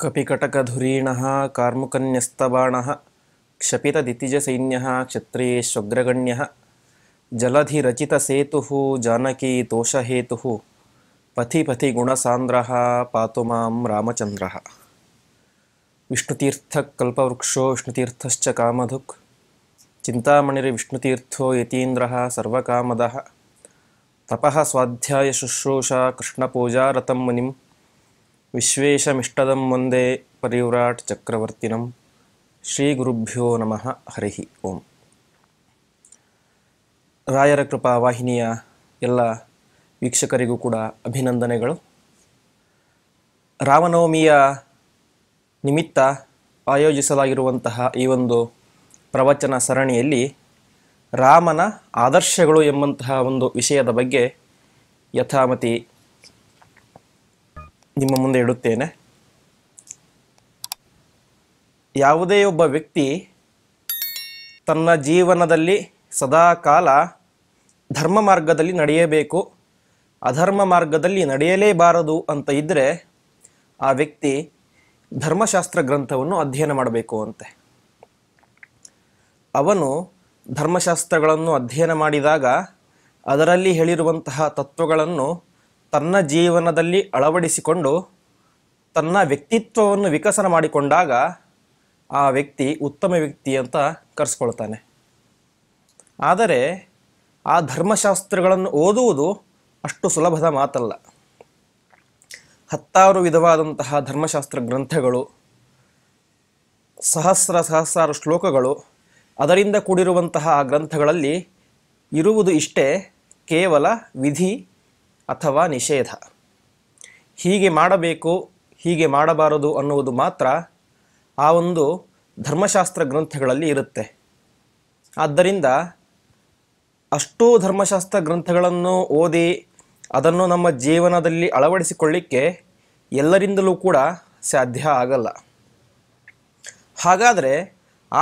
कपिकटकधुरीणः कार्मुकन्यस्तबाणः जलधिचित सेतु जानकी जानकीतोषहेतुः पथि पथि गुणसांद्र पाचंद्र मां विष्णुतीर्थ विष्णुतीर्थश्च कामधुक् चिन्तामणिर्विष्णुतीर्थो यतीन्द्रः सर्वकामदः तपः स्वाध्यायशुश्रूषा कृष्णपूजारतं मुनिम ವಿಶ್ವೇಶಮಿಷ್ಟದಂ ವಂದೇ ಪರಿವ್ರಾಟ್ ಚಕ್ರವರ್ತಿನಂ ಶ್ರೀ ಗುರುಭ್ಯೋ ನಮಃ ಹರಿಹಿ ಓಂ ರಾಯರ ಕೃಪಾ ವಾಹಿನಿಯ ಎಲ್ಲ ವೀಕ್ಷಕರಿಗೂ ಕೂಡ ಅಭಿನಂದನೆಗಳು ರಾಮನವಮಿಯ ನಿಮಿತ್ತ ಆಯೋಜಿಸಲಾಗಿರುವಂತಹ ಈ ಒಂದು ಪ್ರವಚನ ಸರಣಿಯಲ್ಲಿ ರಾಮನ ಆದರ್ಶಗಳು ಎಂಬಂತಹ ಒಂದು ವಿಷಯದ ಬಗ್ಗೆ ಯಥಾಮತಿ ನಿಮ್ಮ ಮುಂದೆ ಇಡುತ್ತೇನೆ ಯಾವುದೇ ಒಬ್ಬ ವ್ಯಕ್ತಿ ತನ್ನ ಜೀವನದಲ್ಲಿ ಸದಾಕಾಲ ಧರ್ಮ ಮಾರ್ಗದಲ್ಲಿ ನಡೆಯಬೇಕು ಅಧರ್ಮ ಮಾರ್ಗದಲ್ಲಿ ನಡೆಯಲೇಬಾರದು ಅಂತ ಇದ್ದರೆ ಆ ವ್ಯಕ್ತಿ ಧರ್ಮಶಾಸ್ತ್ರ ಗ್ರಂಥವನ್ನು ಅಧ್ಯಯನ ಮಾಡಬೇಕು ಅಂತೆ ಅವನು ಧರ್ಮಶಾಸ್ತ್ರಗಳನ್ನು ಅಧ್ಯಯನ ಮಾಡಿದಾಗ ಅದರಲ್ಲಿ ಹೇಳಿರುವಂತಹ ತತ್ವಗಳನ್ನು ತನ್ನ ಜೀವನದಲ್ಲಿ ಅಳವಡಿಸಿಕೊಂಡು ತನ್ನ ವ್ಯಕ್ತಿತ್ವವನ್ನು ವಿಕಸನ ಮಾಡಿಕೊಂಡಾಗ ಆ ವ್ಯಕ್ತಿ ಉತ್ತಮ ವ್ಯಕ್ತಿ ಅಂತ ಕರೆಸ್ಕೊಳ್ತಾನೆ ಆದರೆ ಆ ಧರ್ಮಶಾಸ್ತ್ರಗಳನ್ನು ಓದುವುದು ಅಷ್ಟು ಸುಲಭದ ಮಾತಲ್ಲ ಹತ್ತಾರು ವಿಧವಾದಂತಹ ಧರ್ಮಶಾಸ್ತ್ರ ಗ್ರಂಥಗಳು ಸಹಸ್ರ ಸಹಸ್ರಾರು ಶ್ಲೋಕಗಳು ಅದರಿಂದ ಕೂಡಿರುವಂತಹ ಆ ಗ್ರಂಥಗಳಲ್ಲಿ ಇರುವುದು ಇಷ್ಟೇ ಕೇವಲ ವಿಧಿ ಅಥವಾ ನಿಷೇಧ ಹೀಗೆ ಮಾಡಬೇಕು ಹೀಗೆ ಮಾಡಬಾರದು ಅನ್ನುವುದು ಮಾತ್ರ ಆ ಒಂದು ಧರ್ಮಶಾಸ್ತ್ರ ಗ್ರಂಥಗಳಲ್ಲಿ ಇರುತ್ತೆ ಆದ್ದರಿಂದ ಅಷ್ಟೂ ಧರ್ಮಶಾಸ್ತ್ರ ಗ್ರಂಥಗಳನ್ನು ಓದಿ ಅದನ್ನು ನಮ್ಮ ಜೀವನದಲ್ಲಿ ಅಳವಡಿಸಿಕೊಳ್ಳಿಕ್ಕೆ ಎಲ್ಲರಿಂದಲೂ ಕೂಡ ಸಾಧ್ಯ ಆಗಲ್ಲ ಹಾಗಾದರೆ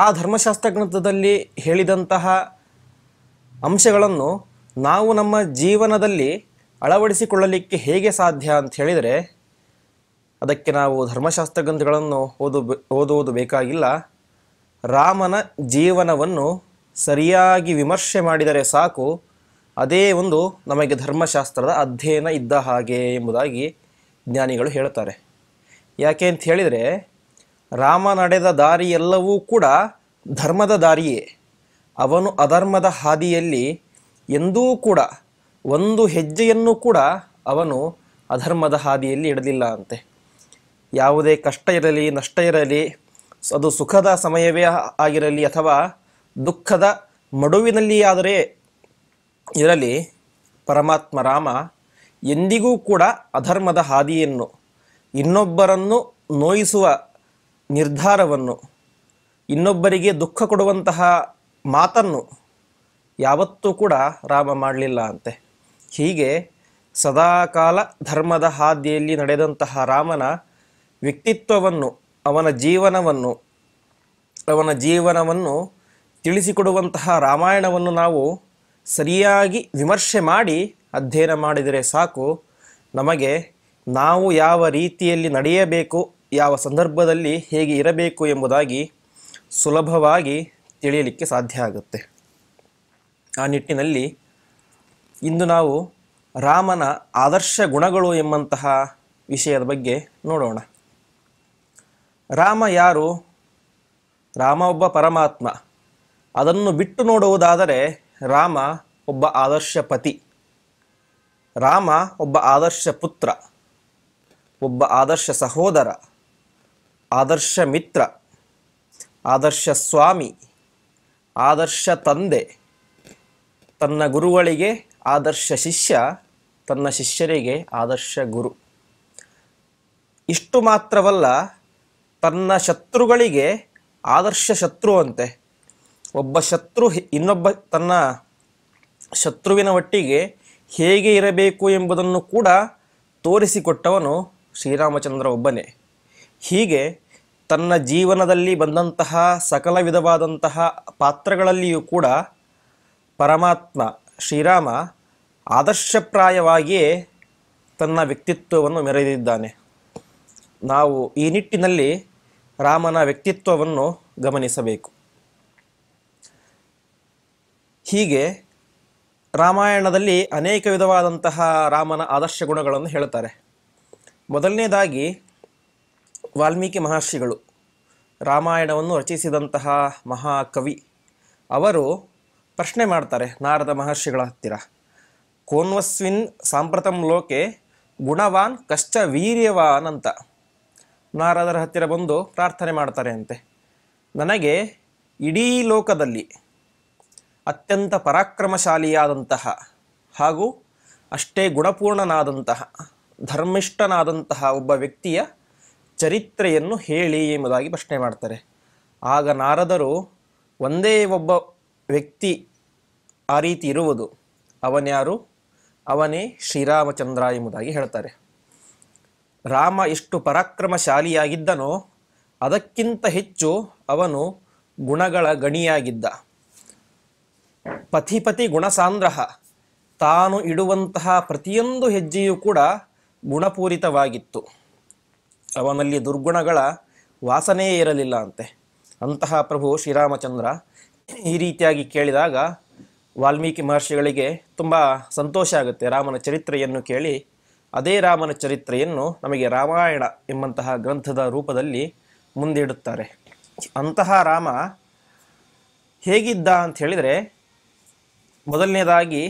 ಆ ಧರ್ಮಶಾಸ್ತ್ರ ಗ್ರಂಥದಲ್ಲಿ ಹೇಳಿದಂತಹ ಅಂಶಗಳನ್ನು ನಾವು ನಮ್ಮ ಜೀವನದಲ್ಲಿ ಅಳವಡಿಸಿಕೊಳ್ಳಲಿಕ್ಕೆ ಹೇಗೆ ಸಾಧ್ಯ ಅಂತ ಹೇಳಿದರೆ ಅದಕ್ಕೆ ನಾವು ಧರ್ಮಶಾಸ್ತ್ರ ಗ್ರಂಥಗಳನ್ನು ಓದು ಓದುವುದು ಬೇಕಾಗಿಲ್ಲ ರಾಮನ ಜೀವನವನ್ನು ಸರಿಯಾಗಿ ವಿಮರ್ಶೆ ಮಾಡಿದರೆ ಸಾಕು ಅದೇ ಒಂದು ನಮಗೆ ಧರ್ಮಶಾಸ್ತ್ರದ ಅಧ್ಯಯನ ಇದ್ದ ಹಾಗೆ ಎಂಬುದಾಗಿ ಜ್ಞಾನಿಗಳು ಹೇಳ್ತಾರೆ ಯಾಕೆ ಅಂತ ಹೇಳಿದರೆ ರಾಮ ನಡೆದ ದಾರಿ ಎಲ್ಲವೂ ಕೂಡ ಧರ್ಮದ ದಾರಿಯೇ ಅವನು ಅಧರ್ಮದ ಹಾದಿಯಲ್ಲಿ ಎಂದೂ ಕೂಡ ಒಂದು ಹೆಜ್ಜೆಯನ್ನು ಕೂಡ ಅವನು ಅಧರ್ಮದ ಹಾದಿಯಲ್ಲಿ ಇಡಲಿಲ್ಲ ಅಂತೆ ಯಾವುದೇ ಕಷ್ಟ ಇರಲಿ ನಷ್ಟ ಇರಲಿ ಅದು ಸುಖದ ಸಮಯವೇ ಆಗಿರಲಿ ಅಥವಾ ದುಃಖದ ಮಡುವಿನಲ್ಲಿಯಾದರೆ ಇರಲಿ ಪರಮಾತ್ಮ ರಾಮ ಎಂದಿಗೂ ಕೂಡ ಅಧರ್ಮದ ಹಾದಿಯನ್ನು ಇನ್ನೊಬ್ಬರನ್ನು ನೋಯಿಸುವ ನಿರ್ಧಾರವನ್ನು ಇನ್ನೊಬ್ಬರಿಗೆ ದುಃಖ ಕೊಡುವಂತಹ ಮಾತನ್ನು ಯಾವತ್ತೂ ಕೂಡ ರಾಮ ಮಾಡಲಿಲ್ಲ ಅಂತೆ ಹೀಗೆ ಸದಾಕಾಲ ಧರ್ಮದ ಹಾದಿಯಲ್ಲಿ ನಡೆದಂತಹ ರಾಮನ ವ್ಯಕ್ತಿತ್ವವನ್ನು ಅವನ ಜೀವನವನ್ನು ಅವನ ಜೀವನವನ್ನು ತಿಳಿಸಿಕೊಡುವಂತಹ ರಾಮಾಯಣವನ್ನು ನಾವು ಸರಿಯಾಗಿ ವಿಮರ್ಶೆ ಮಾಡಿ ಅಧ್ಯಯನ ಮಾಡಿದರೆ ಸಾಕು ನಮಗೆ ನಾವು ಯಾವ ರೀತಿಯಲ್ಲಿ ನಡೆಯಬೇಕು ಯಾವ ಸಂದರ್ಭದಲ್ಲಿ ಹೇಗೆ ಇರಬೇಕು ಎಂಬುದಾಗಿ ಸುಲಭವಾಗಿ ತಿಳಿಯಲಿಕ್ಕೆ ಸಾಧ್ಯ ಆಗುತ್ತೆ ಆ ನಿಟ್ಟಿನಲ್ಲಿ ಇಂದು ನಾವು ರಾಮನ ಆದರ್ಶ ಗುಣಗಳು ಎಂಬಂತಹ ವಿಷಯದ ಬಗ್ಗೆ ನೋಡೋಣ ರಾಮ ಯಾರು ರಾಮ ಒಬ್ಬ ಪರಮಾತ್ಮ ಅದನ್ನು ಬಿಟ್ಟು ನೋಡುವುದಾದರೆ ರಾಮ ಒಬ್ಬ ಆದರ್ಶ ಪತಿ ರಾಮ ಒಬ್ಬ ಆದರ್ಶ ಪುತ್ರ ಒಬ್ಬ ಆದರ್ಶ ಸಹೋದರ ಆದರ್ಶ ಮಿತ್ರ ಆದರ್ಶ ಸ್ವಾಮಿ ಆದರ್ಶ ತಂದೆ ತನ್ನ ಗುರುಗಳಿಗೆ ಆದರ್ಶ ಶಿಷ್ಯ ತನ್ನ ಶಿಷ್ಯರಿಗೆ ಆದರ್ಶ ಗುರು ಇಷ್ಟು ಮಾತ್ರವಲ್ಲ ತನ್ನ ಶತ್ರುಗಳಿಗೆ ಆದರ್ಶ ಶತ್ರು ಅಂತೆ ಒಬ್ಬ ಶತ್ರು ಇನ್ನೊಬ್ಬ ತನ್ನ ಶತ್ರುವಿನ ಒಟ್ಟಿಗೆ ಹೇಗೆ ಇರಬೇಕು ಎಂಬುದನ್ನು ಕೂಡ ತೋರಿಸಿಕೊಟ್ಟವನು ಶ್ರೀರಾಮಚಂದ್ರ ಒಬ್ಬನೇ ಹೀಗೆ ತನ್ನ ಜೀವನದಲ್ಲಿ ಬಂದಂತಹ ಸಕಲ ವಿಧವಾದಂತಹ ಪಾತ್ರಗಳಲ್ಲಿಯೂ ಕೂಡ ಪರಮಾತ್ಮ ಶ್ರೀರಾಮ ಆದರ್ಶಪ್ರಾಯವಾಗಿಯೇ ತನ್ನ ವ್ಯಕ್ತಿತ್ವವನ್ನು ಮೆರೆದಿದ್ದಾನೆ ನಾವು ಈ ನಿಟ್ಟಿನಲ್ಲಿ ರಾಮನ ವ್ಯಕ್ತಿತ್ವವನ್ನು ಗಮನಿಸಬೇಕು ಹೀಗೆ ರಾಮಾಯಣದಲ್ಲಿ ಅನೇಕ ವಿಧವಾದಂತಹ ರಾಮನ ಆದರ್ಶ ಗುಣಗಳನ್ನು ಹೇಳ್ತಾರೆ ಮೊದಲನೇದಾಗಿ ವಾಲ್ಮೀಕಿ ಮಹರ್ಷಿಗಳು ರಾಮಾಯಣವನ್ನು ರಚಿಸಿದಂತಹ ಮಹಾಕವಿ ಅವರು ಪ್ರಶ್ನೆ ಮಾಡ್ತಾರೆ ನಾರದ ಮಹರ್ಷಿಗಳ ಹತ್ತಿರ ಕೋನ್ವಸ್ವಿನ್ ಸಾಂಪ್ರತಂ ಲೋಕೆ ಗುಣವಾನ್ ಕಷ್ಟ ವೀರ್ಯವಾನ್ ಅಂತ ನಾರದರ ಹತ್ತಿರ ಬಂದು ಪ್ರಾರ್ಥನೆ ಮಾಡ್ತಾರೆ ಅಂತೆ ನನಗೆ ಇಡೀ ಲೋಕದಲ್ಲಿ ಅತ್ಯಂತ ಪರಾಕ್ರಮಶಾಲಿಯಾದಂತಹ ಹಾಗೂ ಅಷ್ಟೇ ಗುಣಪೂರ್ಣನಾದಂತಹ ಧರ್ಮಿಷ್ಠನಾದಂತಹ ಒಬ್ಬ ವ್ಯಕ್ತಿಯ ಚರಿತ್ರೆಯನ್ನು ಹೇಳಿ ಎಂಬುದಾಗಿ ಪ್ರಶ್ನೆ ಮಾಡ್ತಾರೆ ಆಗ ನಾರದರು ಒಂದೇ ಒಬ್ಬ ವ್ಯಕ್ತಿ ಆ ರೀತಿ ಇರುವುದು ಅವನ್ಯಾರು ಅವನೇ ಶ್ರೀರಾಮಚಂದ್ರ ಎಂಬುದಾಗಿ ಹೇಳ್ತಾರೆ ರಾಮ ಎಷ್ಟು ಪರಾಕ್ರಮಶಾಲಿಯಾಗಿದ್ದನೋ ಅದಕ್ಕಿಂತ ಹೆಚ್ಚು ಅವನು ಗುಣಗಳ ಗಣಿಯಾಗಿದ್ದ ಪಥಿಪತಿ ಗುಣಸಾಂದ್ರಹ ತಾನು ಇಡುವಂತಹ ಪ್ರತಿಯೊಂದು ಹೆಜ್ಜೆಯೂ ಕೂಡ ಗುಣಪೂರಿತವಾಗಿತ್ತು ಅವನಲ್ಲಿ ದುರ್ಗುಣಗಳ ವಾಸನೆಯೇ ಇರಲಿಲ್ಲ ಅಂತೆ ಅಂತಹ ಪ್ರಭು ಶ್ರೀರಾಮಚಂದ್ರ ಈ ರೀತಿಯಾಗಿ ಕೇಳಿದಾಗ ವಾಲ್ಮೀಕಿ ಮಹರ್ಷಿಗಳಿಗೆ ತುಂಬ ಸಂತೋಷ ಆಗುತ್ತೆ ರಾಮನ ಚರಿತ್ರೆಯನ್ನು ಕೇಳಿ ಅದೇ ರಾಮನ ಚರಿತ್ರೆಯನ್ನು ನಮಗೆ ರಾಮಾಯಣ ಎಂಬಂತಹ ಗ್ರಂಥದ ರೂಪದಲ್ಲಿ ಮುಂದಿಡುತ್ತಾರೆ ಅಂತಹ ರಾಮ ಹೇಗಿದ್ದ ಅಂತ ಹೇಳಿದರೆ ಮೊದಲನೇದಾಗಿ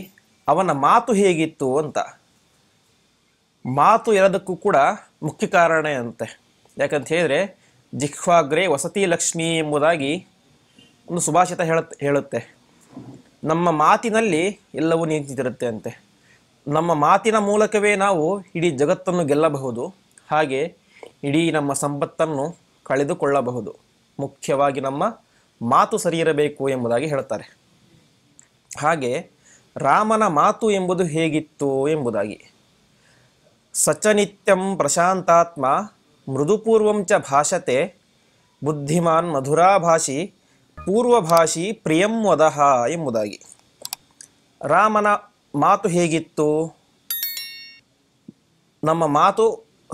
ಅವನ ಮಾತು ಹೇಗಿತ್ತು ಅಂತ ಮಾತು ಎರದಕ್ಕೂ ಕೂಡ ಮುಖ್ಯ ಕಾರಣ ಅಂತೆ ಯಾಕಂತ ಹೇಳಿದರೆ ಜಿಹ್ವಾಗ್ರೆ ವಸತಿ ಲಕ್ಷ್ಮಿ ಎಂಬುದಾಗಿ ಒಂದು ಸುಭಾಷಿತ ಹೇಳುತ್ತೆ ನಮ್ಮ ಮಾತಿನಲ್ಲಿ ಎಲ್ಲವೂ ನಿಂತಿರುತ್ತೆ ಅಂತೆ ನಮ್ಮ ಮಾತಿನ ಮೂಲಕವೇ ನಾವು ಇಡೀ ಜಗತ್ತನ್ನು ಗೆಲ್ಲಬಹುದು ಹಾಗೆ ಇಡೀ ನಮ್ಮ ಸಂಪತ್ತನ್ನು ಕಳೆದುಕೊಳ್ಳಬಹುದು ಮುಖ್ಯವಾಗಿ ನಮ್ಮ ಮಾತು ಸರಿಯಿರಬೇಕು ಎಂಬುದಾಗಿ ಹೇಳ್ತಾರೆ ಹಾಗೆ ರಾಮನ ಮಾತು ಎಂಬುದು ಹೇಗಿತ್ತು ಎಂಬುದಾಗಿ ಸಚನಿತ್ಯಂ ಪ್ರಶಾಂತಾತ್ಮ ಮೃದುಪೂರ್ವಂಚ ಭಾಷತೆ ಬುದ್ಧಿಮಾನ್ ಮಧುರಾಭಾಷಿ ಪೂರ್ವಭಾಷಿ ಪ್ರಿಯಂವದಹ ಎಂಬುದಾಗಿ ರಾಮನ ಮಾತು ಹೇಗಿತ್ತು ನಮ್ಮ ಮಾತು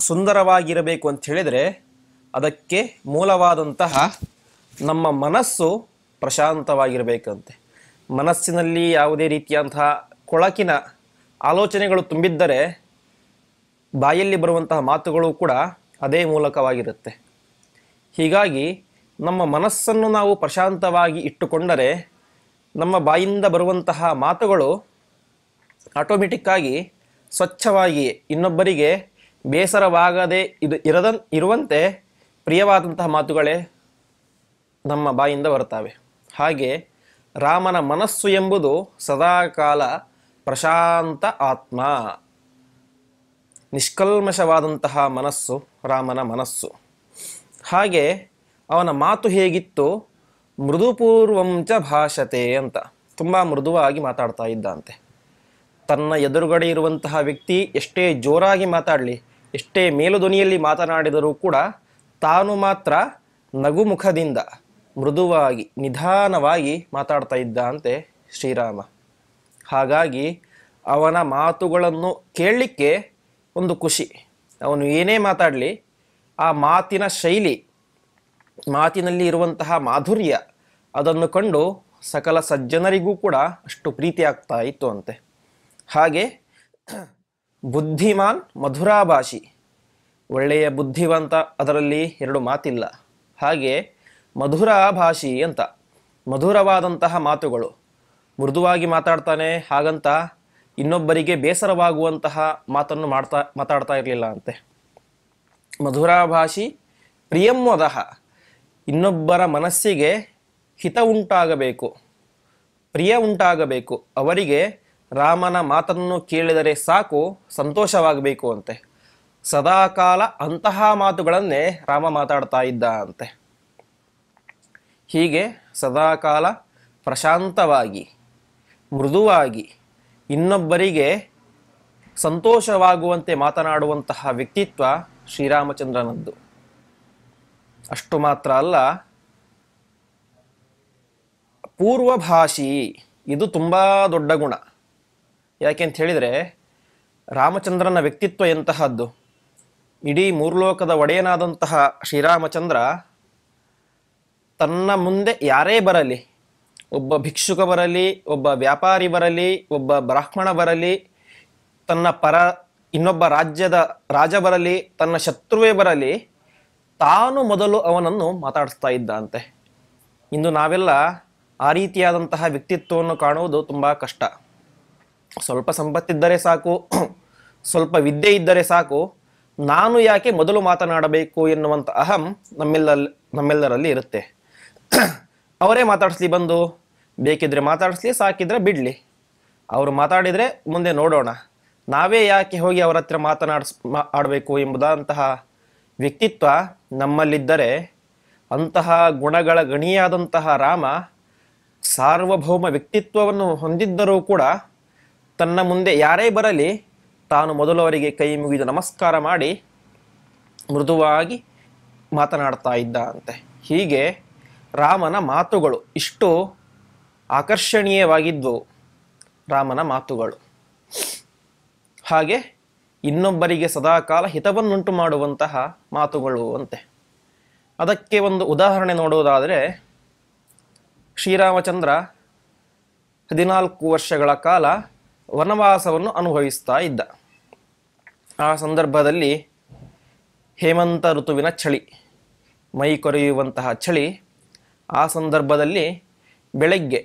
ಸುಂದರವಾಗಿರಬೇಕು ಅಂತ ಹೇಳಿದರೆ ಅದಕ್ಕೆ ಮೂಲವಾದಂತಹ ನಮ್ಮ ಮನಸ್ಸು ಪ್ರಶಾಂತವಾಗಿರಬೇಕಂತೆ ಮನಸ್ಸಿನಲ್ಲಿ ಯಾವುದೇ ರೀತಿಯಂತಹ ಕೊಳಕಿನ ಆಲೋಚನೆಗಳು ತುಂಬಿದ್ದರೆ ಬಾಯಲ್ಲಿ ಬರುವಂತಹ ಮಾತುಗಳು ಕೂಡ ಅದೇ ಮೂಲಕವಾಗಿರುತ್ತೆ ಹೀಗಾಗಿ ನಮ್ಮ ಮನಸ್ಸನ್ನು ನಾವು ಪ್ರಶಾಂತವಾಗಿ ಇಟ್ಟುಕೊಂಡರೆ ನಮ್ಮ ಬಾಯಿಂದ ಬರುವಂತಹ ಮಾತುಗಳು ಆಟೋಮೆಟಿಕ್ಕಾಗಿ ಸ್ವಚ್ಛವಾಗಿ ಇನ್ನೊಬ್ಬರಿಗೆ ಬೇಸರವಾಗದೆ ಇದು ಇರದ ಇರುವಂತೆ ಪ್ರಿಯವಾದಂತಹ ಮಾತುಗಳೇ ನಮ್ಮ ಬಾಯಿಂದ ಬರ್ತವೆ ಹಾಗೆ ರಾಮನ ಮನಸ್ಸು ಎಂಬುದು ಸದಾಕಾಲ ಪ್ರಶಾಂತ ಆತ್ಮ ನಿಷ್ಕಲ್ಮಶವಾದಂತಹ ಮನಸ್ಸು ರಾಮನ ಮನಸ್ಸು ಹಾಗೆ ಅವನ ಮಾತು ಹೇಗಿತ್ತು ಮೃದುಪೂರ್ವಂಚ ಭಾಷತೆ ಅಂತ ತುಂಬ ಮೃದುವಾಗಿ ಮಾತಾಡ್ತಾ ಇದ್ದಂತೆ ತನ್ನ ಎದುರುಗಡೆ ಇರುವಂತಹ ವ್ಯಕ್ತಿ ಎಷ್ಟೇ ಜೋರಾಗಿ ಮಾತಾಡಲಿ ಎಷ್ಟೇ ಮೇಲು ಮಾತನಾಡಿದರೂ ಕೂಡ ತಾನು ಮಾತ್ರ ನಗುಮುಖದಿಂದ ಮೃದುವಾಗಿ ನಿಧಾನವಾಗಿ ಮಾತಾಡ್ತಾ ಇದ್ದಂತೆ ಶ್ರೀರಾಮ ಹಾಗಾಗಿ ಅವನ ಮಾತುಗಳನ್ನು ಕೇಳಲಿಕ್ಕೆ ಒಂದು ಖುಷಿ ಅವನು ಏನೇ ಮಾತಾಡಲಿ ಆ ಮಾತಿನ ಶೈಲಿ ಮಾತಿನಲ್ಲಿ ಇರುವಂತಹ ಮಾಧುರ್ಯ ಅದನ್ನು ಕಂಡು ಸಕಲ ಸಜ್ಜನರಿಗೂ ಕೂಡ ಅಷ್ಟು ಪ್ರೀತಿ ಆಗ್ತಾ ಇತ್ತು ಅಂತೆ ಹಾಗೆ ಬುದ್ಧಿಮಾನ್ ಮಧುರಾಭಾಷಿ ಒಳ್ಳೆಯ ಬುದ್ಧಿವಂತ ಅದರಲ್ಲಿ ಎರಡು ಮಾತಿಲ್ಲ ಹಾಗೆ ಭಾಷಿ ಅಂತ ಮಧುರವಾದಂತಹ ಮಾತುಗಳು ಮೃದುವಾಗಿ ಮಾತಾಡ್ತಾನೆ ಹಾಗಂತ ಇನ್ನೊಬ್ಬರಿಗೆ ಬೇಸರವಾಗುವಂತಹ ಮಾತನ್ನು ಮಾಡ್ತಾ ಮಾತಾಡ್ತಾ ಇರಲಿಲ್ಲ ಅಂತೆ ಮಧುರಾಭಾಷಿ ಪ್ರಿಯಂವದಃ ಇನ್ನೊಬ್ಬರ ಮನಸ್ಸಿಗೆ ಹಿತ ಉಂಟಾಗಬೇಕು ಪ್ರಿಯ ಉಂಟಾಗಬೇಕು ಅವರಿಗೆ ರಾಮನ ಮಾತನ್ನು ಕೇಳಿದರೆ ಸಾಕು ಸಂತೋಷವಾಗಬೇಕು ಅಂತೆ ಸದಾಕಾಲ ಅಂತಹ ಮಾತುಗಳನ್ನೇ ರಾಮ ಮಾತಾಡ್ತಾ ಇದ್ದ ಅಂತೆ ಹೀಗೆ ಸದಾಕಾಲ ಪ್ರಶಾಂತವಾಗಿ ಮೃದುವಾಗಿ ಇನ್ನೊಬ್ಬರಿಗೆ ಸಂತೋಷವಾಗುವಂತೆ ಮಾತನಾಡುವಂತಹ ವ್ಯಕ್ತಿತ್ವ ಶ್ರೀರಾಮಚಂದ್ರನದ್ದು ಅಷ್ಟು ಮಾತ್ರ ಅಲ್ಲ ಪೂರ್ವಭಾಷಿ ಇದು ತುಂಬ ದೊಡ್ಡ ಗುಣ ಯಾಕೆ ಅಂತ ಹೇಳಿದರೆ ರಾಮಚಂದ್ರನ ವ್ಯಕ್ತಿತ್ವ ಎಂತಹದ್ದು ಇಡೀ ಮೂರ್ಲೋಕದ ಒಡೆಯನಾದಂತಹ ಶ್ರೀರಾಮಚಂದ್ರ ತನ್ನ ಮುಂದೆ ಯಾರೇ ಬರಲಿ ಒಬ್ಬ ಭಿಕ್ಷುಕ ಬರಲಿ ಒಬ್ಬ ವ್ಯಾಪಾರಿ ಬರಲಿ ಒಬ್ಬ ಬ್ರಾಹ್ಮಣ ಬರಲಿ ತನ್ನ ಪರ ಇನ್ನೊಬ್ಬ ರಾಜ್ಯದ ರಾಜ ಬರಲಿ ತನ್ನ ಶತ್ರುವೇ ಬರಲಿ ತಾನು ಮೊದಲು ಅವನನ್ನು ಮಾತಾಡಿಸ್ತಾ ಇದ್ದಂತೆ ಇಂದು ನಾವೆಲ್ಲ ಆ ರೀತಿಯಾದಂತಹ ವ್ಯಕ್ತಿತ್ವವನ್ನು ಕಾಣುವುದು ತುಂಬ ಕಷ್ಟ ಸ್ವಲ್ಪ ಸಂಪತ್ತಿದ್ದರೆ ಸಾಕು ಸ್ವಲ್ಪ ವಿದ್ಯೆ ಇದ್ದರೆ ಸಾಕು ನಾನು ಯಾಕೆ ಮೊದಲು ಮಾತನಾಡಬೇಕು ಎನ್ನುವಂಥ ಅಹಂ ನಮ್ಮೆಲ್ಲ ನಮ್ಮೆಲ್ಲರಲ್ಲಿ ಇರುತ್ತೆ ಅವರೇ ಮಾತಾಡಿಸ್ಲಿ ಬಂದು ಬೇಕಿದ್ರೆ ಮಾತಾಡಿಸ್ಲಿ ಸಾಕಿದ್ರೆ ಬಿಡಲಿ ಅವರು ಮಾತಾಡಿದರೆ ಮುಂದೆ ನೋಡೋಣ ನಾವೇ ಯಾಕೆ ಹೋಗಿ ಅವರ ಹತ್ರ ಮಾತನಾಡಿಸ್ ಮಾ ಆಡಬೇಕು ಎಂಬುದಾದಂತಹ ವ್ಯಕ್ತಿತ್ವ ನಮ್ಮಲ್ಲಿದ್ದರೆ ಅಂತಹ ಗುಣಗಳ ಗಣಿಯಾದಂತಹ ರಾಮ ಸಾರ್ವಭೌಮ ವ್ಯಕ್ತಿತ್ವವನ್ನು ಹೊಂದಿದ್ದರೂ ಕೂಡ ತನ್ನ ಮುಂದೆ ಯಾರೇ ಬರಲಿ ತಾನು ಮೊದಲವರಿಗೆ ಕೈ ಮುಗಿದು ನಮಸ್ಕಾರ ಮಾಡಿ ಮೃದುವಾಗಿ ಮಾತನಾಡ್ತಾ ಇದ್ದ ಅಂತೆ ಹೀಗೆ ರಾಮನ ಮಾತುಗಳು ಇಷ್ಟು ಆಕರ್ಷಣೀಯವಾಗಿದ್ದವು ರಾಮನ ಮಾತುಗಳು ಹಾಗೆ ಇನ್ನೊಬ್ಬರಿಗೆ ಸದಾಕಾಲ ಹಿತವನ್ನುಂಟು ಮಾಡುವಂತಹ ಮಾತುಗಳು ಅಂತೆ ಅದಕ್ಕೆ ಒಂದು ಉದಾಹರಣೆ ನೋಡುವುದಾದರೆ ಶ್ರೀರಾಮಚಂದ್ರ ಹದಿನಾಲ್ಕು ವರ್ಷಗಳ ಕಾಲ ವನವಾಸವನ್ನು ಅನುಭವಿಸ್ತಾ ಇದ್ದ ಆ ಸಂದರ್ಭದಲ್ಲಿ ಹೇಮಂತ ಋತುವಿನ ಚಳಿ ಮೈ ಕೊರೆಯುವಂತಹ ಚಳಿ ಆ ಸಂದರ್ಭದಲ್ಲಿ ಬೆಳಗ್ಗೆ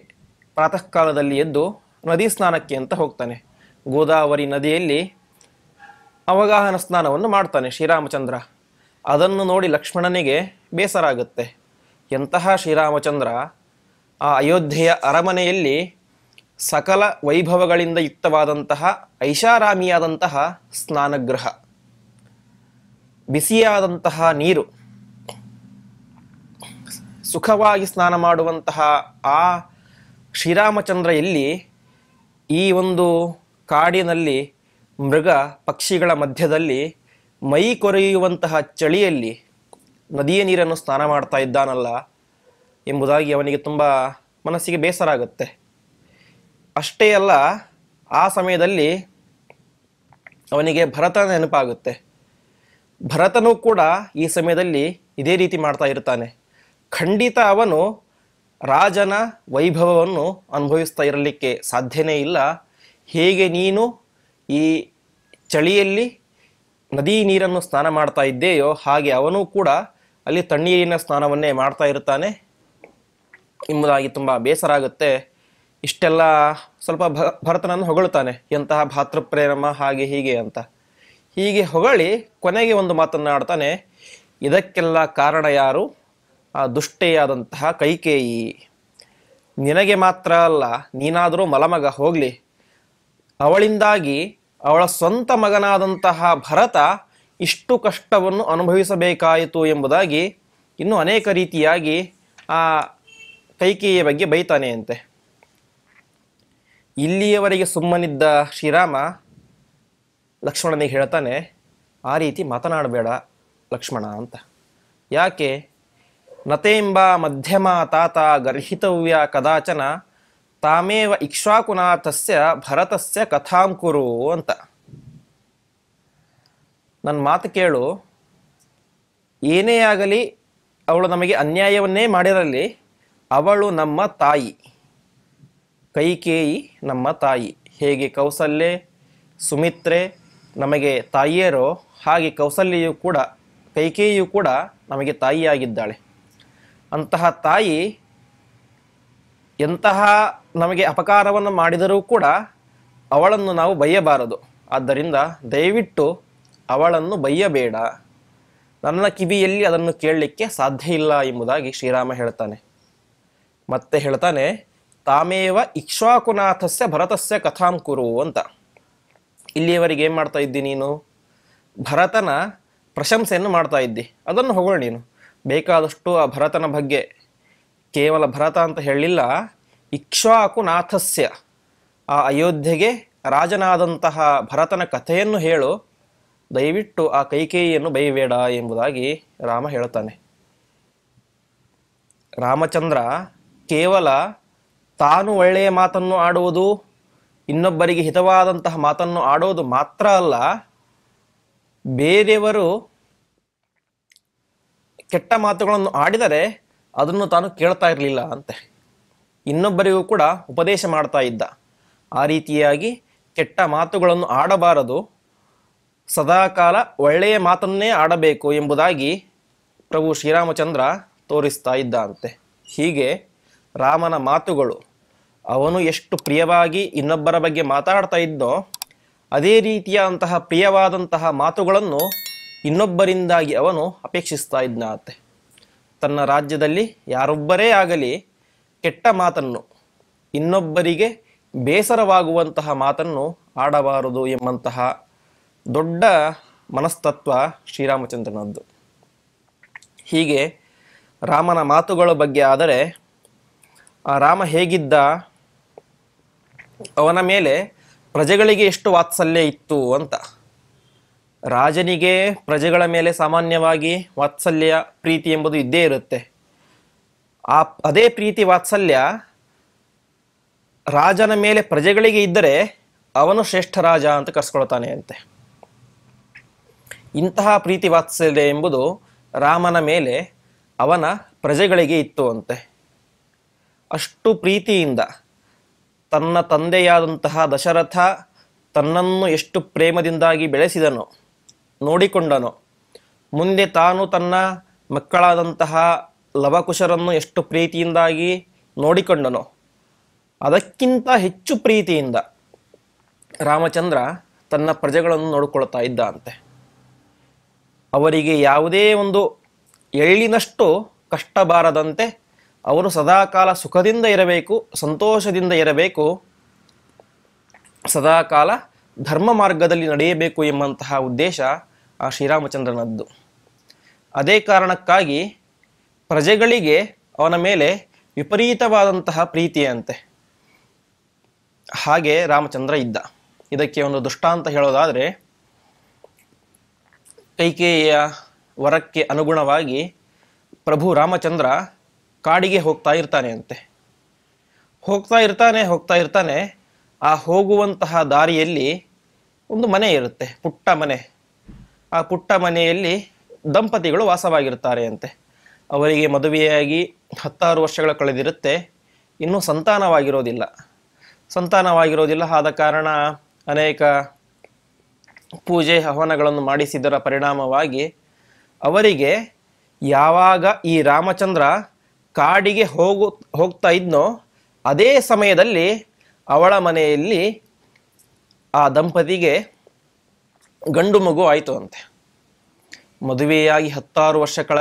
ಕಾಲದಲ್ಲಿ ಎದ್ದು ನದಿ ಸ್ನಾನಕ್ಕೆ ಅಂತ ಹೋಗ್ತಾನೆ ಗೋದಾವರಿ ನದಿಯಲ್ಲಿ ಅವಗಾಹನ ಸ್ನಾನವನ್ನು ಮಾಡ್ತಾನೆ ಶ್ರೀರಾಮಚಂದ್ರ ಅದನ್ನು ನೋಡಿ ಲಕ್ಷ್ಮಣನಿಗೆ ಬೇಸರ ಆಗುತ್ತೆ ಎಂತಹ ಶ್ರೀರಾಮಚಂದ್ರ ಆ ಅಯೋಧ್ಯೆಯ ಅರಮನೆಯಲ್ಲಿ ಸಕಲ ವೈಭವಗಳಿಂದ ಯುಕ್ತವಾದಂತಹ ಐಷಾರಾಮಿಯಾದಂತಹ ಸ್ನಾನಗೃಹ ಬಿಸಿಯಾದಂತಹ ನೀರು ಸುಖವಾಗಿ ಸ್ನಾನ ಮಾಡುವಂತಹ ಆ ಶ್ರೀರಾಮಚಂದ್ರ ಎಲ್ಲಿ ಈ ಒಂದು ಕಾಡಿನಲ್ಲಿ ಮೃಗ ಪಕ್ಷಿಗಳ ಮಧ್ಯದಲ್ಲಿ ಮೈ ಕೊರೆಯುವಂತಹ ಚಳಿಯಲ್ಲಿ ನದಿಯ ನೀರನ್ನು ಸ್ನಾನ ಮಾಡ್ತಾ ಇದ್ದಾನಲ್ಲ ಎಂಬುದಾಗಿ ಅವನಿಗೆ ತುಂಬ ಮನಸ್ಸಿಗೆ ಬೇಸರ ಆಗುತ್ತೆ ಅಷ್ಟೇ ಅಲ್ಲ ಆ ಸಮಯದಲ್ಲಿ ಅವನಿಗೆ ಭರತ ನೆನಪಾಗುತ್ತೆ ಭರತನೂ ಕೂಡ ಈ ಸಮಯದಲ್ಲಿ ಇದೇ ರೀತಿ ಮಾಡ್ತಾ ಇರ್ತಾನೆ ಖಂಡಿತ ಅವನು ರಾಜನ ವೈಭವವನ್ನು ಅನುಭವಿಸ್ತಾ ಇರಲಿಕ್ಕೆ ಸಾಧ್ಯನೇ ಇಲ್ಲ ಹೇಗೆ ನೀನು ಈ ಚಳಿಯಲ್ಲಿ ನದಿ ನೀರನ್ನು ಸ್ನಾನ ಮಾಡ್ತಾ ಇದ್ದೇಯೋ ಹಾಗೆ ಅವನು ಕೂಡ ಅಲ್ಲಿ ತಣ್ಣೀರಿನ ಸ್ನಾನವನ್ನೇ ಮಾಡ್ತಾ ಇರ್ತಾನೆ ಎಂಬುದಾಗಿ ತುಂಬ ಬೇಸರ ಆಗುತ್ತೆ ಇಷ್ಟೆಲ್ಲ ಸ್ವಲ್ಪ ಭ ಭರತನನ್ನು ಹೊಗಳ್ತಾನೆ ಎಂತಹ ಭಾತೃಪ್ರೇರಮ ಹಾಗೆ ಹೀಗೆ ಅಂತ ಹೀಗೆ ಹೊಗಳಿ ಕೊನೆಗೆ ಒಂದು ಮಾತನ್ನು ಆಡ್ತಾನೆ ಇದಕ್ಕೆಲ್ಲ ಕಾರಣ ಯಾರು ಆ ದುಷ್ಟೆಯಾದಂತಹ ಕೈಕೇಯಿ ನಿನಗೆ ಮಾತ್ರ ಅಲ್ಲ ನೀನಾದರೂ ಮಲಮಗ ಹೋಗಲಿ ಅವಳಿಂದಾಗಿ ಅವಳ ಸ್ವಂತ ಮಗನಾದಂತಹ ಭರತ ಇಷ್ಟು ಕಷ್ಟವನ್ನು ಅನುಭವಿಸಬೇಕಾಯಿತು ಎಂಬುದಾಗಿ ಇನ್ನೂ ಅನೇಕ ರೀತಿಯಾಗಿ ಆ ಕೈಕೇಯಿಯ ಬಗ್ಗೆ ಬೈತಾನೆಯಂತೆ ಇಲ್ಲಿಯವರೆಗೆ ಸುಮ್ಮನಿದ್ದ ಶ್ರೀರಾಮ ಲಕ್ಷ್ಮಣನಿಗೆ ಹೇಳ್ತಾನೆ ಆ ರೀತಿ ಮಾತನಾಡಬೇಡ ಲಕ್ಷ್ಮಣ ಅಂತ ಯಾಕೆ ನತೆಂಬ ಮಧ್ಯಮ ತಾತ ಗರ್ಹಿತವ್ಯ ಕದಾಚನ ತಾಮೇವ ಇಕ್ಷ್ವಾಕುನಾಥಸ್ಯ ಭರತಸ್ಯ ಕಥಾಂಕುರು ಅಂತ ನನ್ನ ಮಾತು ಕೇಳು ಏನೇ ಆಗಲಿ ಅವಳು ನಮಗೆ ಅನ್ಯಾಯವನ್ನೇ ಮಾಡಿರಲಿ ಅವಳು ನಮ್ಮ ತಾಯಿ ಕೈಕೇಯಿ ನಮ್ಮ ತಾಯಿ ಹೇಗೆ ಕೌಸಲ್ಯೆ ಸುಮಿತ್ರೆ ನಮಗೆ ತಾಯಿಯರೋ ಹಾಗೆ ಕೌಸಲ್ಯೂ ಕೂಡ ಕೈಕೇಯಿಯು ಕೂಡ ನಮಗೆ ತಾಯಿಯಾಗಿದ್ದಾಳೆ ಅಂತಹ ತಾಯಿ ಎಂತಹ ನಮಗೆ ಅಪಕಾರವನ್ನು ಮಾಡಿದರೂ ಕೂಡ ಅವಳನ್ನು ನಾವು ಬಯ್ಯಬಾರದು ಆದ್ದರಿಂದ ದಯವಿಟ್ಟು ಅವಳನ್ನು ಬಯ್ಯಬೇಡ ನನ್ನ ಕಿವಿಯಲ್ಲಿ ಅದನ್ನು ಕೇಳಲಿಕ್ಕೆ ಸಾಧ್ಯ ಇಲ್ಲ ಎಂಬುದಾಗಿ ಶ್ರೀರಾಮ ಹೇಳ್ತಾನೆ ಮತ್ತೆ ಹೇಳ್ತಾನೆ ತಾಮೇವ ಇಕ್ಷ್ವಾಕುನಾಥಸ್ಯ ಭರತಸ್ಯ ಕಥಾಂ ಕುರು ಅಂತ ಇಲ್ಲಿಯವರೆಗೆ ಏನು ಮಾಡ್ತಾ ಇದ್ದಿ ನೀನು ಭರತನ ಪ್ರಶಂಸೆಯನ್ನು ಮಾಡ್ತಾ ಇದ್ದಿ ಅದನ್ನು ಹೊಗಳು ನೀನು ಬೇಕಾದಷ್ಟು ಆ ಭರತನ ಬಗ್ಗೆ ಕೇವಲ ಭರತ ಅಂತ ಹೇಳಲಿಲ್ಲ ಇಕ್ಷ್ವಾಕುನಾಥಸ್ಯ ಆ ಅಯೋಧ್ಯೆಗೆ ರಾಜನಾದಂತಹ ಭರತನ ಕಥೆಯನ್ನು ಹೇಳು ದಯವಿಟ್ಟು ಆ ಕೈಕೇಯಿಯನ್ನು ಬೈಬೇಡ ಎಂಬುದಾಗಿ ರಾಮ ಹೇಳುತ್ತಾನೆ ರಾಮಚಂದ್ರ ಕೇವಲ ತಾನು ಒಳ್ಳೆಯ ಮಾತನ್ನು ಆಡುವುದು ಇನ್ನೊಬ್ಬರಿಗೆ ಹಿತವಾದಂತಹ ಮಾತನ್ನು ಆಡೋದು ಮಾತ್ರ ಅಲ್ಲ ಬೇರೆಯವರು ಕೆಟ್ಟ ಮಾತುಗಳನ್ನು ಆಡಿದರೆ ಅದನ್ನು ತಾನು ಕೇಳ್ತಾ ಇರಲಿಲ್ಲ ಅಂತೆ ಇನ್ನೊಬ್ಬರಿಗೂ ಕೂಡ ಉಪದೇಶ ಮಾಡ್ತಾ ಇದ್ದ ಆ ರೀತಿಯಾಗಿ ಕೆಟ್ಟ ಮಾತುಗಳನ್ನು ಆಡಬಾರದು ಸದಾಕಾಲ ಒಳ್ಳೆಯ ಮಾತನ್ನೇ ಆಡಬೇಕು ಎಂಬುದಾಗಿ ಪ್ರಭು ಶ್ರೀರಾಮಚಂದ್ರ ತೋರಿಸ್ತಾ ಇದ್ದಂತೆ ಹೀಗೆ ರಾಮನ ಮಾತುಗಳು ಅವನು ಎಷ್ಟು ಪ್ರಿಯವಾಗಿ ಇನ್ನೊಬ್ಬರ ಬಗ್ಗೆ ಮಾತಾಡ್ತಾ ಇದ್ದೋ ಅದೇ ರೀತಿಯ ಅಂತಹ ಪ್ರಿಯವಾದಂತಹ ಮಾತುಗಳನ್ನು ಇನ್ನೊಬ್ಬರಿಂದಾಗಿ ಅವನು ಅಪೇಕ್ಷಿಸ್ತಾ ಇದ್ದಂತೆ ತನ್ನ ರಾಜ್ಯದಲ್ಲಿ ಯಾರೊಬ್ಬರೇ ಆಗಲಿ ಕೆಟ್ಟ ಮಾತನ್ನು ಇನ್ನೊಬ್ಬರಿಗೆ ಬೇಸರವಾಗುವಂತಹ ಮಾತನ್ನು ಆಡಬಾರದು ಎಂಬಂತಹ ದೊಡ್ಡ ಮನಸ್ತತ್ವ ಶ್ರೀರಾಮಚಂದ್ರನದ್ದು ಹೀಗೆ ರಾಮನ ಮಾತುಗಳ ಬಗ್ಗೆ ಆದರೆ ಆ ರಾಮ ಹೇಗಿದ್ದ ಅವನ ಮೇಲೆ ಪ್ರಜೆಗಳಿಗೆ ಎಷ್ಟು ವಾತ್ಸಲ್ಯ ಇತ್ತು ಅಂತ ರಾಜನಿಗೆ ಪ್ರಜೆಗಳ ಮೇಲೆ ಸಾಮಾನ್ಯವಾಗಿ ವಾತ್ಸಲ್ಯ ಪ್ರೀತಿ ಎಂಬುದು ಇದ್ದೇ ಇರುತ್ತೆ ಆ ಅದೇ ಪ್ರೀತಿ ವಾತ್ಸಲ್ಯ ರಾಜನ ಮೇಲೆ ಪ್ರಜೆಗಳಿಗೆ ಇದ್ದರೆ ಅವನು ಶ್ರೇಷ್ಠ ರಾಜ ಅಂತ ಕರೆಸ್ಕೊಳ್ತಾನೆ ಅಂತೆ ಇಂತಹ ಪ್ರೀತಿ ವಾತ್ಸಲ್ಯ ಎಂಬುದು ರಾಮನ ಮೇಲೆ ಅವನ ಪ್ರಜೆಗಳಿಗೆ ಇತ್ತು ಅಂತೆ ಅಷ್ಟು ಪ್ರೀತಿಯಿಂದ ತನ್ನ ತಂದೆಯಾದಂತಹ ದಶರಥ ತನ್ನನ್ನು ಎಷ್ಟು ಪ್ರೇಮದಿಂದಾಗಿ ಬೆಳೆಸಿದನು ನೋಡಿಕೊಂಡನು ಮುಂದೆ ತಾನು ತನ್ನ ಮಕ್ಕಳಾದಂತಹ ಲವಕುಶರನ್ನು ಎಷ್ಟು ಪ್ರೀತಿಯಿಂದಾಗಿ ನೋಡಿಕೊಂಡನೋ ಅದಕ್ಕಿಂತ ಹೆಚ್ಚು ಪ್ರೀತಿಯಿಂದ ರಾಮಚಂದ್ರ ತನ್ನ ಪ್ರಜೆಗಳನ್ನು ನೋಡಿಕೊಳ್ತಾ ಇದ್ದಂತೆ ಅವರಿಗೆ ಯಾವುದೇ ಒಂದು ಎಳ್ಳಿನಷ್ಟು ಕಷ್ಟ ಬಾರದಂತೆ ಅವರು ಸದಾಕಾಲ ಸುಖದಿಂದ ಇರಬೇಕು ಸಂತೋಷದಿಂದ ಇರಬೇಕು ಸದಾಕಾಲ ಧರ್ಮ ಮಾರ್ಗದಲ್ಲಿ ನಡೆಯಬೇಕು ಎಂಬಂತಹ ಉದ್ದೇಶ ಆ ಶ್ರೀರಾಮಚಂದ್ರನದ್ದು ಅದೇ ಕಾರಣಕ್ಕಾಗಿ ಪ್ರಜೆಗಳಿಗೆ ಅವನ ಮೇಲೆ ವಿಪರೀತವಾದಂತಹ ಪ್ರೀತಿಯಂತೆ ಹಾಗೆ ರಾಮಚಂದ್ರ ಇದ್ದ ಇದಕ್ಕೆ ಒಂದು ದೃಷ್ಟಾಂತ ಹೇಳೋದಾದರೆ ಕೈಕೇಯಿಯ ವರಕ್ಕೆ ಅನುಗುಣವಾಗಿ ಪ್ರಭು ರಾಮಚಂದ್ರ ಕಾಡಿಗೆ ಹೋಗ್ತಾ ಇರ್ತಾನೆ ಅಂತೆ ಹೋಗ್ತಾ ಇರ್ತಾನೆ ಹೋಗ್ತಾ ಇರ್ತಾನೆ ಆ ಹೋಗುವಂತಹ ದಾರಿಯಲ್ಲಿ ಒಂದು ಮನೆ ಇರುತ್ತೆ ಪುಟ್ಟ ಮನೆ ಆ ಪುಟ್ಟ ಮನೆಯಲ್ಲಿ ದಂಪತಿಗಳು ವಾಸವಾಗಿರುತ್ತಾರೆ ಅಂತೆ ಅವರಿಗೆ ಮದುವೆಯಾಗಿ ಹತ್ತಾರು ವರ್ಷಗಳ ಕಳೆದಿರುತ್ತೆ ಇನ್ನೂ ಸಂತಾನವಾಗಿರೋದಿಲ್ಲ ಸಂತಾನವಾಗಿರೋದಿಲ್ಲ ಆದ ಕಾರಣ ಅನೇಕ ಪೂಜೆ ಹವನಗಳನ್ನು ಮಾಡಿಸಿದರ ಪರಿಣಾಮವಾಗಿ ಅವರಿಗೆ ಯಾವಾಗ ಈ ರಾಮಚಂದ್ರ ಕಾಡಿಗೆ ಹೋಗು ಹೋಗ್ತಾ ಇದ್ನೋ ಅದೇ ಸಮಯದಲ್ಲಿ ಅವಳ ಮನೆಯಲ್ಲಿ ಆ ದಂಪತಿಗೆ ಗಂಡು ಮಗು ಆಯಿತು ಅಂತೆ ಮದುವೆಯಾಗಿ ಹತ್ತಾರು ವರ್ಷಗಳ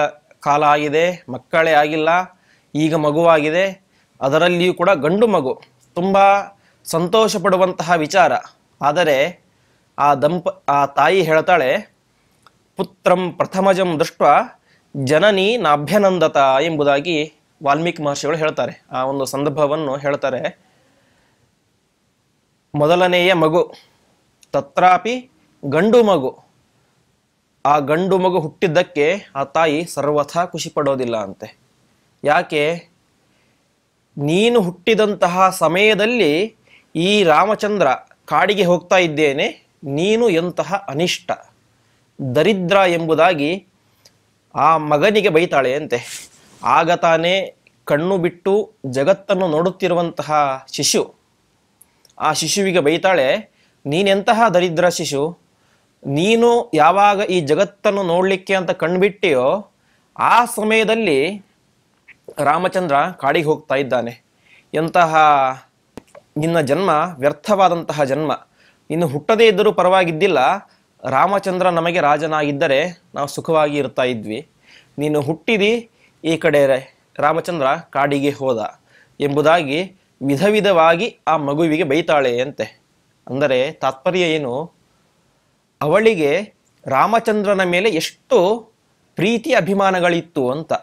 ಕಾಲ ಆಗಿದೆ ಮಕ್ಕಳೇ ಆಗಿಲ್ಲ ಈಗ ಮಗುವಾಗಿದೆ ಅದರಲ್ಲಿಯೂ ಕೂಡ ಗಂಡು ಮಗು ತುಂಬ ಸಂತೋಷ ಪಡುವಂತಹ ವಿಚಾರ ಆದರೆ ಆ ದಂಪ ಆ ತಾಯಿ ಹೇಳ್ತಾಳೆ ಪುತ್ರಂ ಪ್ರಥಮಜಂ ದೃಷ್ಟ ಜನನಿ ನಾಭ್ಯನಂದತ ಎಂಬುದಾಗಿ ವಾಲ್ಮೀಕಿ ಮಹರ್ಷಿಗಳು ಹೇಳ್ತಾರೆ ಆ ಒಂದು ಸಂದರ್ಭವನ್ನು ಹೇಳ್ತಾರೆ ಮೊದಲನೆಯ ಮಗು ತತ್ರಾಪಿ ಗಂಡು ಮಗು ಆ ಗಂಡು ಮಗು ಹುಟ್ಟಿದ್ದಕ್ಕೆ ಆ ತಾಯಿ ಸರ್ವಥಾ ಖುಷಿ ಪಡೋದಿಲ್ಲ ಅಂತೆ ಯಾಕೆ ನೀನು ಹುಟ್ಟಿದಂತಹ ಸಮಯದಲ್ಲಿ ಈ ರಾಮಚಂದ್ರ ಕಾಡಿಗೆ ಹೋಗ್ತಾ ಇದ್ದೇನೆ ನೀನು ಎಂತಹ ಅನಿಷ್ಟ ದರಿದ್ರ ಎಂಬುದಾಗಿ ಆ ಮಗನಿಗೆ ಬೈತಾಳೆ ಅಂತೆ ಆಗ ತಾನೇ ಕಣ್ಣು ಬಿಟ್ಟು ಜಗತ್ತನ್ನು ನೋಡುತ್ತಿರುವಂತಹ ಶಿಶು ಆ ಶಿಶುವಿಗೆ ಬೈತಾಳೆ ನೀನೆಂತಹ ದರಿದ್ರ ಶಿಶು ನೀನು ಯಾವಾಗ ಈ ಜಗತ್ತನ್ನು ನೋಡಲಿಕ್ಕೆ ಅಂತ ಕಣ್ಬಿಟ್ಟಿಯೋ ಆ ಸಮಯದಲ್ಲಿ ರಾಮಚಂದ್ರ ಕಾಡಿಗೆ ಹೋಗ್ತಾ ಇದ್ದಾನೆ ಎಂತಹ ನಿನ್ನ ಜನ್ಮ ವ್ಯರ್ಥವಾದಂತಹ ಜನ್ಮ ಇನ್ನು ಹುಟ್ಟದೇ ಇದ್ದರೂ ಪರವಾಗಿದ್ದಿಲ್ಲ ರಾಮಚಂದ್ರ ನಮಗೆ ರಾಜನಾಗಿದ್ದರೆ ನಾವು ಸುಖವಾಗಿ ಇರ್ತಾ ಇದ್ವಿ ನೀನು ಹುಟ್ಟಿದಿ ಈ ಕಡೆ ರಾಮಚಂದ್ರ ಕಾಡಿಗೆ ಹೋದ ಎಂಬುದಾಗಿ ವಿಧ ವಿಧವಾಗಿ ಆ ಮಗುವಿಗೆ ಬೈತಾಳೆ ಅಂತೆ ಅಂದರೆ ತಾತ್ಪರ್ಯ ಏನು ಅವಳಿಗೆ ರಾಮಚಂದ್ರನ ಮೇಲೆ ಎಷ್ಟು ಪ್ರೀತಿ ಅಭಿಮಾನಗಳಿತ್ತು ಅಂತ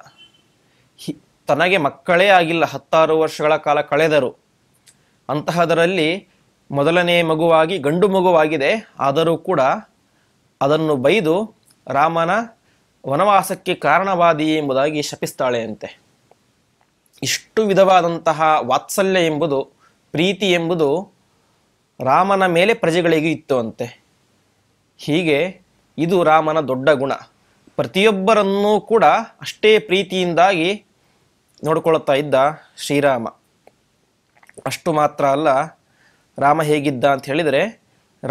ತನಗೆ ಮಕ್ಕಳೇ ಆಗಿಲ್ಲ ಹತ್ತಾರು ವರ್ಷಗಳ ಕಾಲ ಕಳೆದರು ಅಂತಹದರಲ್ಲಿ ಮೊದಲನೇ ಮಗುವಾಗಿ ಗಂಡು ಮಗುವಾಗಿದೆ ಆದರೂ ಕೂಡ ಅದನ್ನು ಬೈದು ರಾಮನ ವನವಾಸಕ್ಕೆ ಕಾರಣವಾದಿ ಎಂಬುದಾಗಿ ಶಪಿಸ್ತಾಳೆ ಅಂತೆ ಇಷ್ಟು ವಿಧವಾದಂತಹ ವಾತ್ಸಲ್ಯ ಎಂಬುದು ಪ್ರೀತಿ ಎಂಬುದು ರಾಮನ ಮೇಲೆ ಪ್ರಜೆಗಳಿಗೂ ಇತ್ತು ಅಂತೆ ಹೀಗೆ ಇದು ರಾಮನ ದೊಡ್ಡ ಗುಣ ಪ್ರತಿಯೊಬ್ಬರನ್ನೂ ಕೂಡ ಅಷ್ಟೇ ಪ್ರೀತಿಯಿಂದಾಗಿ ನೋಡಿಕೊಳ್ಳುತ್ತಾ ಇದ್ದ ಶ್ರೀರಾಮ ಅಷ್ಟು ಮಾತ್ರ ಅಲ್ಲ ರಾಮ ಹೇಗಿದ್ದ ಅಂತ ಹೇಳಿದರೆ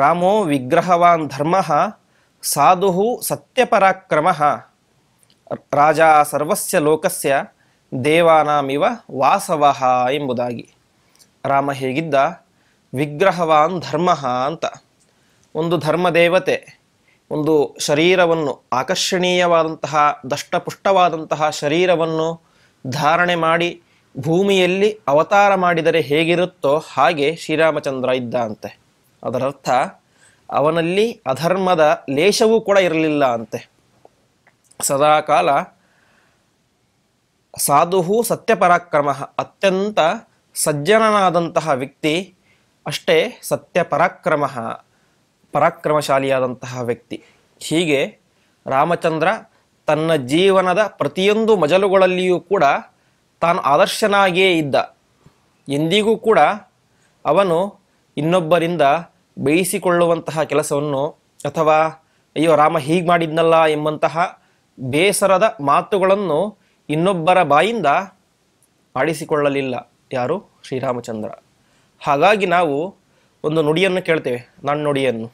ರಾಮೋ ವಿಗ್ರಹವಾನ್ ಧರ್ಮ ಸಾಧು ಸತ್ಯಪರಾಕ್ರಮ ರಾಜ ಸರ್ವಸ್ಯ ಲೋಕಸ್ಯ ದೇವಾನಾಮಿವ ವಾಸವಹ ಎಂಬುದಾಗಿ ರಾಮ ಹೇಗಿದ್ದ ವಿಗ್ರಹವಾನ್ ಧರ್ಮ ಅಂತ ಒಂದು ಧರ್ಮದೇವತೆ ಒಂದು ಶರೀರವನ್ನು ಆಕರ್ಷಣೀಯವಾದಂತಹ ದಷ್ಟಪುಷ್ಟವಾದಂತಹ ಶರೀರವನ್ನು ಧಾರಣೆ ಮಾಡಿ ಭೂಮಿಯಲ್ಲಿ ಅವತಾರ ಮಾಡಿದರೆ ಹೇಗಿರುತ್ತೋ ಹಾಗೆ ಶ್ರೀರಾಮಚಂದ್ರ ಇದ್ದ ಅಂತೆ ಅದರರ್ಥ ಅವನಲ್ಲಿ ಅಧರ್ಮದ ಲೇಷವೂ ಕೂಡ ಇರಲಿಲ್ಲ ಅಂತೆ ಸದಾಕಾಲ ಸಾಧು ಸತ್ಯಪರಾಕ್ರಮ ಅತ್ಯಂತ ಸಜ್ಜನನಾದಂತಹ ವ್ಯಕ್ತಿ ಅಷ್ಟೇ ಪರಾಕ್ರಮ ಪರಾಕ್ರಮಶಾಲಿಯಾದಂತಹ ವ್ಯಕ್ತಿ ಹೀಗೆ ರಾಮಚಂದ್ರ ತನ್ನ ಜೀವನದ ಪ್ರತಿಯೊಂದು ಮಜಲುಗಳಲ್ಲಿಯೂ ಕೂಡ ತಾನು ಆದರ್ಶನಾಗಿಯೇ ಇದ್ದ ಎಂದಿಗೂ ಕೂಡ ಅವನು ಇನ್ನೊಬ್ಬರಿಂದ ಬೇಯಿಸಿಕೊಳ್ಳುವಂತಹ ಕೆಲಸವನ್ನು ಅಥವಾ ಅಯ್ಯೋ ರಾಮ ಹೀಗೆ ಮಾಡಿದ್ನಲ್ಲ ಎಂಬಂತಹ ಬೇಸರದ ಮಾತುಗಳನ್ನು ಇನ್ನೊಬ್ಬರ ಬಾಯಿಂದ ಆಡಿಸಿಕೊಳ್ಳಲಿಲ್ಲ ಯಾರು ಶ್ರೀರಾಮಚಂದ್ರ ಹಾಗಾಗಿ ನಾವು ಒಂದು ನುಡಿಯನ್ನು ಕೇಳ್ತೇವೆ ನನ್ನ ನುಡಿಯನ್ನು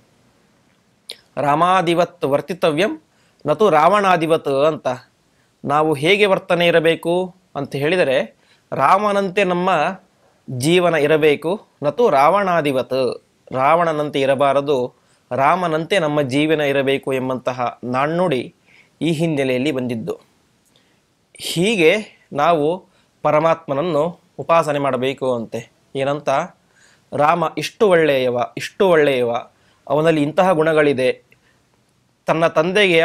ರಾಮಾದಿವತ್ ವರ್ತಿತವ್ಯಂ ನತು ರಾವಣಾದಿವತ್ ಅಂತ ನಾವು ಹೇಗೆ ವರ್ತನೆ ಇರಬೇಕು ಅಂತ ಹೇಳಿದರೆ ರಾಮನಂತೆ ನಮ್ಮ ಜೀವನ ಇರಬೇಕು ನತು ರಾವಣಾದಿವತ್ ರಾವಣನಂತೆ ಇರಬಾರದು ರಾಮನಂತೆ ನಮ್ಮ ಜೀವನ ಇರಬೇಕು ಎಂಬಂತಹ ನಾಣ್ಣುಡಿ ಈ ಹಿನ್ನೆಲೆಯಲ್ಲಿ ಬಂದಿದ್ದು ಹೀಗೆ ನಾವು ಪರಮಾತ್ಮನನ್ನು ಉಪಾಸನೆ ಮಾಡಬೇಕು ಅಂತೆ ಏನಂತ ರಾಮ ಇಷ್ಟು ಒಳ್ಳೆಯವ ಇಷ್ಟು ಒಳ್ಳೆಯವ ಅವನಲ್ಲಿ ಇಂತಹ ಗುಣಗಳಿದೆ ತನ್ನ ತಂದೆಗೆ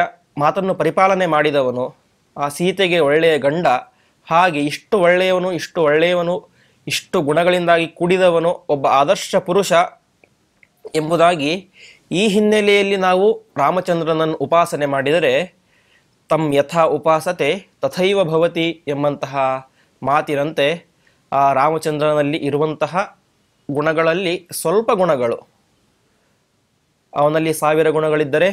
ಮಾತನ್ನು ಪರಿಪಾಲನೆ ಮಾಡಿದವನು ಆ ಸೀತೆಗೆ ಒಳ್ಳೆಯ ಗಂಡ ಹಾಗೆ ಇಷ್ಟು ಒಳ್ಳೆಯವನು ಇಷ್ಟು ಒಳ್ಳೆಯವನು ಇಷ್ಟು ಗುಣಗಳಿಂದಾಗಿ ಕೂಡಿದವನು ಒಬ್ಬ ಆದರ್ಶ ಪುರುಷ ಎಂಬುದಾಗಿ ಈ ಹಿನ್ನೆಲೆಯಲ್ಲಿ ನಾವು ರಾಮಚಂದ್ರನನ್ನು ಉಪಾಸನೆ ಮಾಡಿದರೆ ತಮ್ಮ ಯಥಾ ಉಪಾಸತೆ ತಥೈವ ಭವತಿ ಎಂಬಂತಹ ಮಾತಿನಂತೆ ಆ ರಾಮಚಂದ್ರನಲ್ಲಿ ಇರುವಂತಹ ಗುಣಗಳಲ್ಲಿ ಸ್ವಲ್ಪ ಗುಣಗಳು ಅವನಲ್ಲಿ ಸಾವಿರ ಗುಣಗಳಿದ್ದರೆ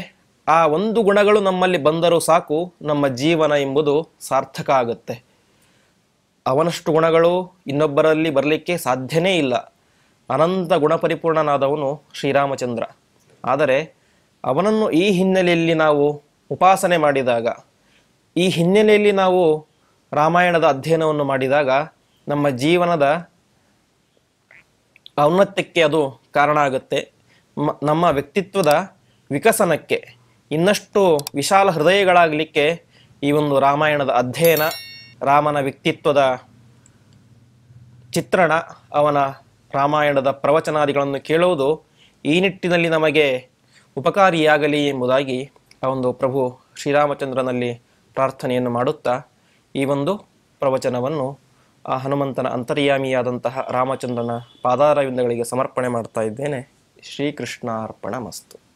ಆ ಒಂದು ಗುಣಗಳು ನಮ್ಮಲ್ಲಿ ಬಂದರೂ ಸಾಕು ನಮ್ಮ ಜೀವನ ಎಂಬುದು ಸಾರ್ಥಕ ಆಗುತ್ತೆ ಅವನಷ್ಟು ಗುಣಗಳು ಇನ್ನೊಬ್ಬರಲ್ಲಿ ಬರಲಿಕ್ಕೆ ಸಾಧ್ಯನೇ ಇಲ್ಲ ಅನಂತ ಗುಣಪರಿಪೂರ್ಣನಾದವನು ಶ್ರೀರಾಮಚಂದ್ರ ಆದರೆ ಅವನನ್ನು ಈ ಹಿನ್ನೆಲೆಯಲ್ಲಿ ನಾವು ಉಪಾಸನೆ ಮಾಡಿದಾಗ ಈ ಹಿನ್ನೆಲೆಯಲ್ಲಿ ನಾವು ರಾಮಾಯಣದ ಅಧ್ಯಯನವನ್ನು ಮಾಡಿದಾಗ ನಮ್ಮ ಜೀವನದ ಔನ್ನತ್ಯಕ್ಕೆ ಅದು ಕಾರಣ ಆಗುತ್ತೆ ನಮ್ಮ ವ್ಯಕ್ತಿತ್ವದ ವಿಕಸನಕ್ಕೆ ಇನ್ನಷ್ಟು ವಿಶಾಲ ಹೃದಯಗಳಾಗಲಿಕ್ಕೆ ಈ ಒಂದು ರಾಮಾಯಣದ ಅಧ್ಯಯನ ರಾಮನ ವ್ಯಕ್ತಿತ್ವದ ಚಿತ್ರಣ ಅವನ ರಾಮಾಯಣದ ಪ್ರವಚನಾದಿಗಳನ್ನು ಕೇಳುವುದು ಈ ನಿಟ್ಟಿನಲ್ಲಿ ನಮಗೆ ಉಪಕಾರಿಯಾಗಲಿ ಎಂಬುದಾಗಿ ಆ ಒಂದು ಪ್ರಭು ಶ್ರೀರಾಮಚಂದ್ರನಲ್ಲಿ ಪ್ರಾರ್ಥನೆಯನ್ನು ಮಾಡುತ್ತಾ ಈ ಒಂದು ಪ್ರವಚನವನ್ನು ಆ ಹನುಮಂತನ ಅಂತರ್ಯಾಮಿಯಾದಂತಹ ರಾಮಚಂದ್ರನ ಪಾದಾರವಿಂದಗಳಿಗೆ ಸಮರ್ಪಣೆ ಮಾಡ್ತಾ ಇದ್ದೇನೆ ಶ್ರೀಕೃಷ್ಣಾರ್ಪಣ ಮಸ್ತು